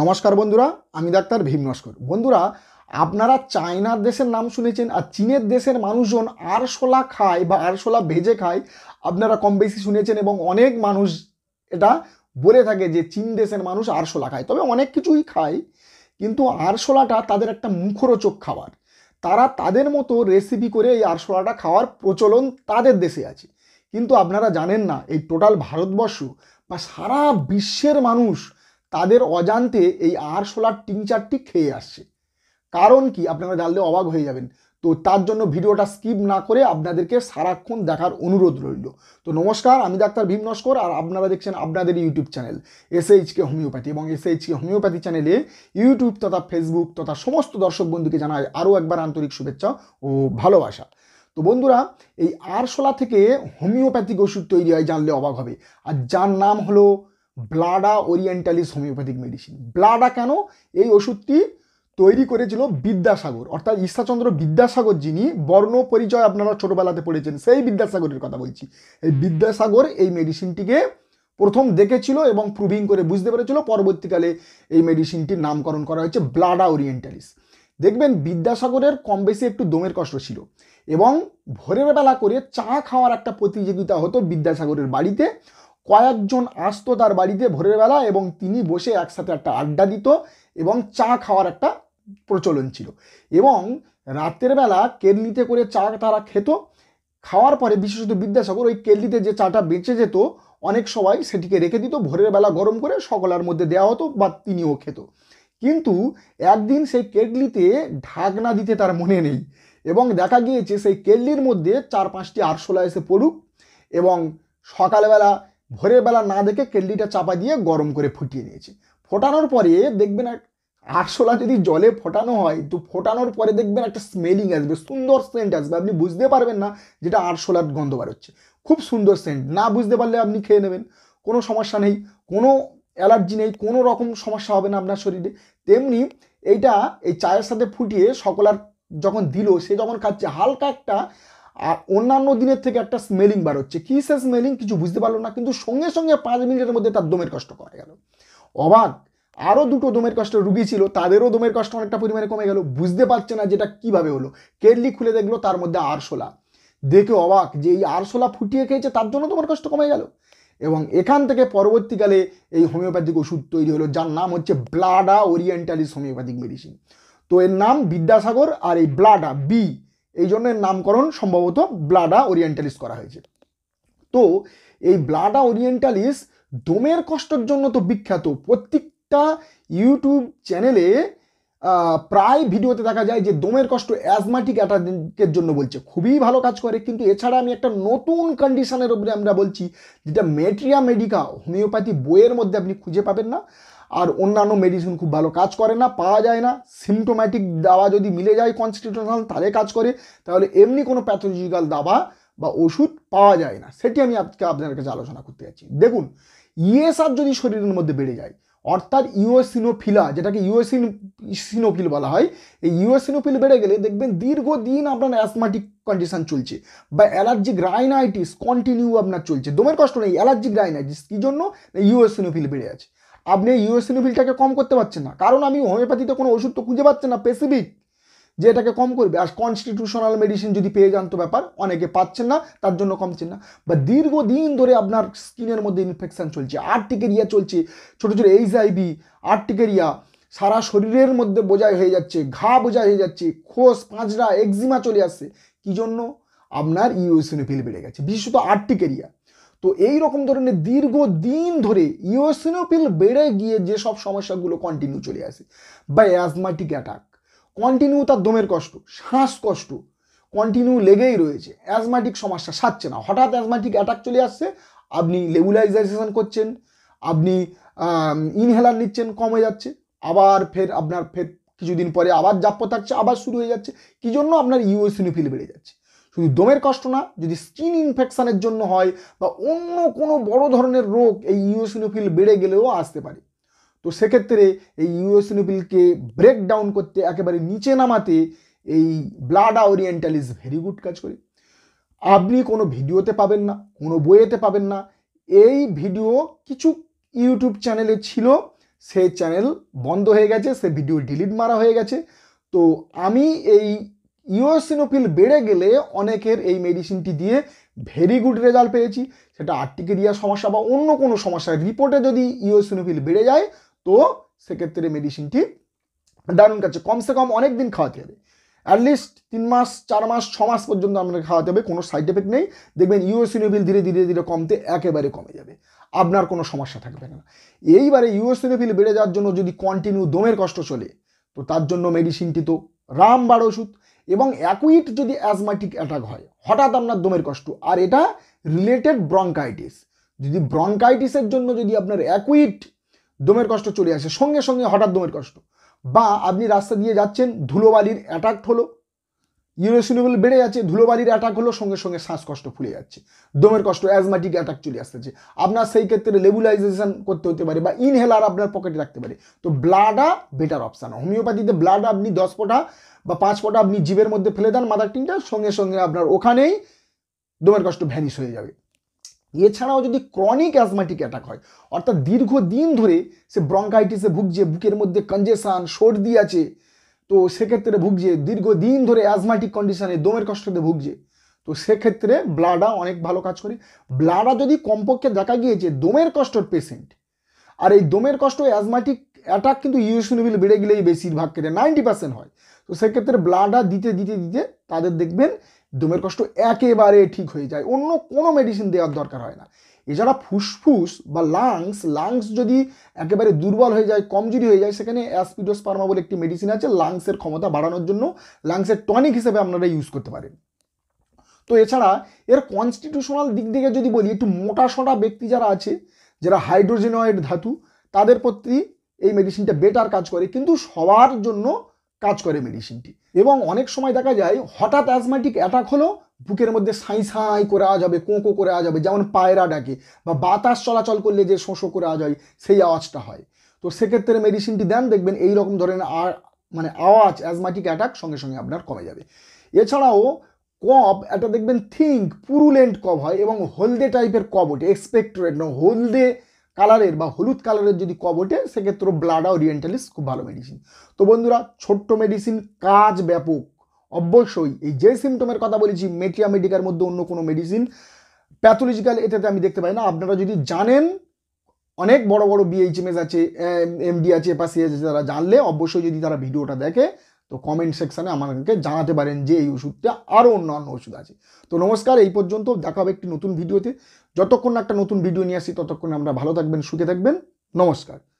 নমস্কার বন্ধুরা আমি ডাক্তার ভীম নস্কর বন্ধুরা আপনারা চায়নার দেশের নাম শুনেছেন আর চীনের দেশের মানুষজন আরশোলা খায় বা আরশোলা ভেজে খায় আপনারা কম বেশি শুনেছেন এবং অনেক মানুষ এটা বলে থাকে যে চীন দেশের মানুষ আরশোলা খায় তবে অনেক কিছুই খায় কিন্তু আরশোলাটা তাদের একটা মুখরোচক খাবার তারা তাদের মতো রেসিপি করে এই আরশোলাটা খাওয়ার প্রচলন তাদের দেশে আছে কিন্তু আপনারা জানেন না এই টোটাল ভারতবর্ষ বা সারা বিশ্বের মানুষ তাদের অজান্তে এই আরশোলার টিংচারটি খেয়ে আসছে কারণ কি আপনারা জানলে অবাক হয়ে যাবেন তো তার জন্য ভিডিওটা স্কিপ না করে আপনাদেরকে সারাক্ষণ দেখার অনুরোধ রইল তো নমস্কার আমি ডাক্তার ভীম নস্কর আর আপনারা দেখছেন আপনাদের YouTube channel S H K homeopathy এবং এস এইচকে হোমিওপ্যাথি চ্যানেলে ইউটিউব তথা ফেসবুক তথা সমস্ত দর্শক বন্ধুকে জানায় আরও একবার আন্তরিক শুভেচ্ছা ও ভালোবাসা তো বন্ধুরা এই আরশোলা থেকে হোমিওপ্যাথিক ওষুধ তৈরি হয় জানলে অবাক হবে আর যার নাম হলো Blatta orientalis homeopathic medicine Blatta কেন এই ওষুধটি তৈরি করেছিল বিদ্যাসাগর অর্থাৎ ঈশ্বরচন্দ্র বিদ্যাসাগর যিনি বর্ণ পরিচয় আপনারা ছোটোবেলাতে পড়েছেন সেই বিদ্যাসাগরের কথা বলছি এই বিদ্যাসাগর এই মেডিসিনটিকে প্রথম দেখেছিল এবং প্রুভিং করে বুঝতে পেরেছিল পরবর্তীকালে এই মেডিসিনটির নামকরণ করা হয়েছে ব্লাডা ওরিয়েন্টালিস দেখবেন বিদ্যাসাগরের কম বেশি একটু দমের কষ্ট ছিল এবং ভোরের বেলা করে চা খাওয়ার একটা প্রতিযোগিতা হতো বিদ্যাসাগরের বাড়িতে কয়েকজন আসতো তার বাড়িতে ভোরের বেলা এবং তিনি বসে একসাথে একটা আড্ডা দিত এবং চা খাওয়ার একটা প্রচলন ছিল এবং রাতের বেলা কেরলিতে করে চা তারা খেত খাওয়ার পরে বিশেষত বিদ্যাসাগর ওই কেরলিতে যে চাটা বেঁচে যেত অনেক সবাই সেটিকে রেখে দিত ভোরের বেলা গরম করে সকলের মধ্যে দেওয়া হতো বা তিনিও খেত কিন্তু একদিন সেই কেটলিতে ঢাকনা দিতে তার মনে নেই এবং দেখা গিয়েছে সেই কেটলির মধ্যে চার পাঁচটি আরশোলা এসে পড়ুক এবং সকালবেলা ভোরের বেলা না দেখে কেটলিটা চাপা দিয়ে গরম করে ফুটিয়ে নিয়েছে ফোটানোর পরে দেখবেন আরশোলা যদি জলে ফোটানো হয় তো ফোটানোর পরে দেখবেন একটা স্মেলিং আসবে সুন্দর সেন্ট আসবে আপনি বুঝতে পারবেন না যেটা আরশোলার গন্ধ বার হচ্ছে খুব সুন্দর সেন্ট না বুঝতে পারলে আপনি খেয়ে নেবেন কোনো সমস্যা নেই কোনো অ্যালার্জি নেই কোনো রকম সমস্যা হবে না আপনার শরীরে তেমনি এইটা এই চায়ের সাথে ফুটিয়ে সকলার যখন দিল সে যখন খাচ্ছে হালকা একটা আর অন্যান্য দিনের থেকে একটা স্মেলিং বার হচ্ছে কী সে স্মেলিং কিছু বুঝতে পারলো না কিন্তু সঙ্গে সঙ্গে পাঁচ মিনিটের মধ্যে তার দমের কষ্ট কমে গেল অবাক আরও দুটো দমের কষ্ট রুগী ছিল তাদেরও দমের কষ্ট অনেকটা পরিমাণে কমে গেল বুঝতে পারছে না যেটা কিভাবে হলো কেডলি খুলে দেখলো তার মধ্যে আরশোলা দেখে অবাক যে এই আরশোলা ফুটিয়ে খেয়েছে তার জন্য দমের কষ্ট কমে গেল এবং এখান থেকে পরবর্তীকালে এই হোমিওপ্যাথিক ওষুধ তৈরি হলো যার নাম হচ্ছে ব্লাডা ওরিয়েন্টালিস হোমিওপ্যাথিক মেডিসিন তো এর নাম বিদ্যাসাগর আর এই ব্লাডা বি এই জন্য এর নামকরণ সম্ভবত ব্লাডা ওরিয়েন্টালিস করা হয়েছে তো এই ব্লাডা ওরিয়েন্টালিস দমের কষ্টের জন্য তো বিখ্যাত প্রত্যেকটা ইউটিউব চ্যানেলে প্রায় ভিডিওতে দেখা যায় যে দমের কষ্ট অ্যাজমাটিক অ্যাটাকের জন্য বলছে খুবই ভালো কাজ করে কিন্তু এছাড়া আমি একটা নতুন কন্ডিশনের উপরে আমরা বলছি যেটা মেট্রিয়া মেডিকা হোমিওপ্যাথি বইয়ের মধ্যে আপনি খুঁজে পাবেন না আর অন্যান্য মেডিসিন খুব ভালো কাজ করে না পাওয়া যায় না সিমটোম্যাটিক দাবা যদি মিলে যায় কনস্টিটিউশনাল তাহলে কাজ করে তাহলে এমনি কোনো প্যাথোলজিক্যাল দাবা বা ওষুধ পাওয়া যায় না সেটি আমি আজকে আপনাদের কাছে আলোচনা করতে যাচ্ছি দেখুন ইএসআর যদি শরীরের মধ্যে বেড়ে যায় অর্থাৎ ইউএসিনোফিলা যেটাকে ইউএসিন সিনোফিল বলা হয় এই ইউএসিনোফিল বেড়ে গেলে দেখবেন দীর্ঘদিন আপনার অ্যাসমাটিক কন্ডিশন চলছে বা অ্যালার্জিক রাইনাইটিস কন্টিনিউ আপনার চলছে দমের কষ্ট নেই অ্যালার্জিক রাইনাইটিস কী জন্য ইউএসিনোফিল বেড়ে আছে আপনি ফিলটাকে কম করতে পারছেন না কারণ আমি হোমিওপ্যাথিতে কোনো ওষুধ তো খুঁজে পাচ্ছেন না স্পেসিফিক যে এটাকে কম করবে আর কনস্টিটিউশনাল মেডিসিন যদি পেয়ে যান তো ব্যাপার অনেকে পাচ্ছেন না তার জন্য কমছেন না বা দীর্ঘদিন ধরে আপনার স্কিনের মধ্যে ইনফেকশান চলছে আর্টিকেরিয়া চলছে ছোটো ছোটো এইচআইভি আর্টিকেরিয়া সারা শরীরের মধ্যে বোঝাই হয়ে যাচ্ছে ঘা বোঝাই হয়ে যাচ্ছে খোস পাঁচড়া একজিমা চলে আসছে কী জন্য আপনার ফিল বেড়ে গেছে বিশেষত আর্টিকেরিয়া তো এই রকম ধরনের দীর্ঘদিন ধরে ইওসিনোপিল বেড়ে গিয়ে যেসব সমস্যাগুলো কন্টিনিউ চলে আসে বা অ্যাজমাটিক অ্যাটাক কন্টিনিউ তার দমের কষ্ট শ্বাসকষ্ট কন্টিনিউ লেগেই রয়েছে অ্যাজমাটিক সমস্যা সারছে না হঠাৎ অ্যাজমাটিক অ্যাটাক চলে আসছে আপনি লেবুলাইজাইজেশন করছেন আপনি ইনহেলার নিচ্ছেন কমে যাচ্ছে আবার ফের আপনার ফের কিছুদিন পরে আবার জাপ্য থাকছে আবার শুরু হয়ে যাচ্ছে কি জন্য আপনার ইউএসিনোফিল বেড়ে যাচ্ছে শুধু দমের কষ্ট না যদি স্কিন ইনফেকশানের জন্য হয় বা অন্য কোনো বড় ধরনের রোগ এই ইউএসিনোফিল বেড়ে গেলেও আসতে পারে তো সেক্ষেত্রে এই ইউএসিনোফিলকে ব্রেক ডাউন করতে একেবারে নিচে নামাতে এই ব্লাড ইজ ভেরি গুড কাজ করে আপনি কোনো ভিডিওতে পাবেন না কোনো বইয়েতে পাবেন না এই ভিডিও কিছু ইউটিউব চ্যানেলে ছিল সে চ্যানেল বন্ধ হয়ে গেছে সে ভিডিও ডিলিট মারা হয়ে গেছে তো আমি এই ইওসিনোফিল বেড়ে গেলে অনেকের এই মেডিসিনটি দিয়ে ভেরি গুড রেজাল্ট পেয়েছি সেটা আর্টিকেরিয়া সমস্যা বা অন্য কোনো সমস্যা রিপোর্টে যদি ইওসিনোফিল বেড়ে যায় তো সেক্ষেত্রে মেডিসিনটি দারুণ কাছে কমসে কম অনেক দিন খাওয়াতে হবে অ্যাটলিস্ট তিন মাস চার মাস ছ মাস পর্যন্ত আপনাকে খাওয়াতে হবে কোনো সাইড এফেক্ট নেই দেখবেন ইউএসিনোভিল ধীরে ধীরে ধীরে কমতে একেবারে কমে যাবে আপনার কোনো সমস্যা থাকবে না এইবারে ইউএসিনোভিল বেড়ে যাওয়ার জন্য যদি কন্টিনিউ দমের কষ্ট চলে তো তার জন্য মেডিসিনটি তো রামবার ওষুধ এবং অ্যাকুইট যদি অ্যাজমাটিক অ্যাটাক হয় হঠাৎ আপনার দমের কষ্ট আর এটা রিলেটেড ব্রঙ্কাইটিস যদি ব্রঙ্কাইটিসের জন্য যদি আপনার অ্যাকুইট দমের কষ্ট চলে আসে সঙ্গে সঙ্গে হঠাৎ দমের কষ্ট বা আপনি রাস্তা দিয়ে যাচ্ছেন ধুলোবালির অ্যাটাক হলো ইউরেশন লেভেল বেড়ে যাচ্ছে ধুলোবালির অ্যাটাক হলো সঙ্গে সঙ্গে শ্বাসকষ্ট ফুলে যাচ্ছে দমের কষ্ট অ্যাজমাটিক অ্যাটাক চলে আসতেছে আপনার সেই ক্ষেত্রে লেবুলাইজেশন করতে হতে পারে বা ইনহেলার আপনার পকেটে রাখতে পারে তো ব্লাডা বেটার অপশান হোমিওপ্যাথিতে ব্লাড আপনি দশ ফোঁটা বা পাঁচ ফোঁটা আপনি জীবের মধ্যে ফেলে দেন মাদার টিনটা সঙ্গে সঙ্গে আপনার ওখানেই দমের কষ্ট ভ্যানিশ হয়ে যাবে এছাড়াও যদি ক্রনিক অ্যাজমাটিক অ্যাটাক হয় অর্থাৎ দীর্ঘদিন ধরে সে ব্রঙ্কাইটিসে ভুগছে বুকের মধ্যে কনজেশান সর্দি আছে তো সেক্ষেত্রে ভুগছে দীর্ঘদিন ধরে অ্যাজমাটিক কন্ডিশনে দমের কষ্টতে ভুগছে তো সেক্ষেত্রে ব্লাডা অনেক ভালো কাজ করে ব্লাডা যদি কমপক্ষে দেখা গিয়েছে দমের কষ্টর পেশেন্ট আর এই দমের কষ্ট অ্যাজমাটিক অ্যাটাক কিন্তু ইউসিনোভিল বেড়ে গেলেই বেশিরভাগ ক্ষেত্রে নাইনটি পার্সেন্ট হয় তো সেক্ষেত্রে ব্লাডা দিতে দিতে দিতে তাদের দেখবেন দমের কষ্ট একেবারে ঠিক হয়ে যায় অন্য কোনো মেডিসিন দেওয়ার দরকার হয় না এছাড়া ফুসফুস বা লাংস লাংস যদি একেবারে দুর্বল হয়ে যায় কমজোরি হয়ে যায় সেখানে অ্যাসপিডোস্পার্মা বলে একটি মেডিসিন আছে লাংসের ক্ষমতা বাড়ানোর জন্য লাংসের টনিক হিসেবে আপনারা ইউজ করতে পারেন তো এছাড়া এর কনস্টিটিউশনাল দিক থেকে যদি বলি একটু মোটা সোটা ব্যক্তি যারা আছে যারা হাইড্রোজেনয়েড ধাতু তাদের প্রতি এই মেডিসিনটা বেটার কাজ করে কিন্তু সবার জন্য কাজ করে মেডিসিনটি এবং অনেক সময় দেখা যায় হঠাৎ অ্যাজমেটিক অ্যাটাক হলো বুকের মধ্যে সাঁই সাঁই করে আওয়াজ হবে কোঁকো করে আওয়াজ হবে যেমন পায়রা ডাকে বা বাতাস চলাচল করলে যে শোঁশো করে আওয়াজ হয় সেই আওয়াজটা হয় তো সেক্ষেত্রে মেডিসিনটি দেন দেখবেন এই রকম ধরনের আর মানে আওয়াজ অ্যাজমাটিক অ্যাটাক সঙ্গে সঙ্গে আপনার কমে যাবে এছাড়াও কপ এটা দেখবেন থিঙ্ক পুরুলেন্ট কপ হয় এবং হলদে টাইপের কপ ওঠে এক্সপেক্টরেট মানে না হলদে কালারের বা হলুদ কালারের যদি কব ওঠে সেক্ষেত্রে ব্লাডা ওরিয়েন্টালিস খুব ভালো মেডিসিন তো বন্ধুরা ছোট্ট মেডিসিন কাজ ব্যাপক অবশ্যই এই যে সিমটমের কথা বলেছি মেটিয়া মেডিকার মধ্যে অন্য কোনো মেডিসিন প্যাথোলজিক্যাল এটাতে আমি দেখতে পাই না আপনারা যদি জানেন অনেক বড় বড় বিএইচএমএস আছে এমডি আছে এপাসি সিএস আছে তারা জানলে অবশ্যই যদি তারা ভিডিওটা দেখে তো কমেন্ট সেকশানে আমাদেরকে জানাতে পারেন যে এই ওষুধটা আরও অন্যান্য ওষুধ আছে তো নমস্কার এই পর্যন্ত দেখা হবে একটি নতুন ভিডিওতে যতক্ষণ একটা নতুন ভিডিও নিয়ে আসি ততক্ষণ আমরা ভালো থাকবেন সুখে থাকবেন নমস্কার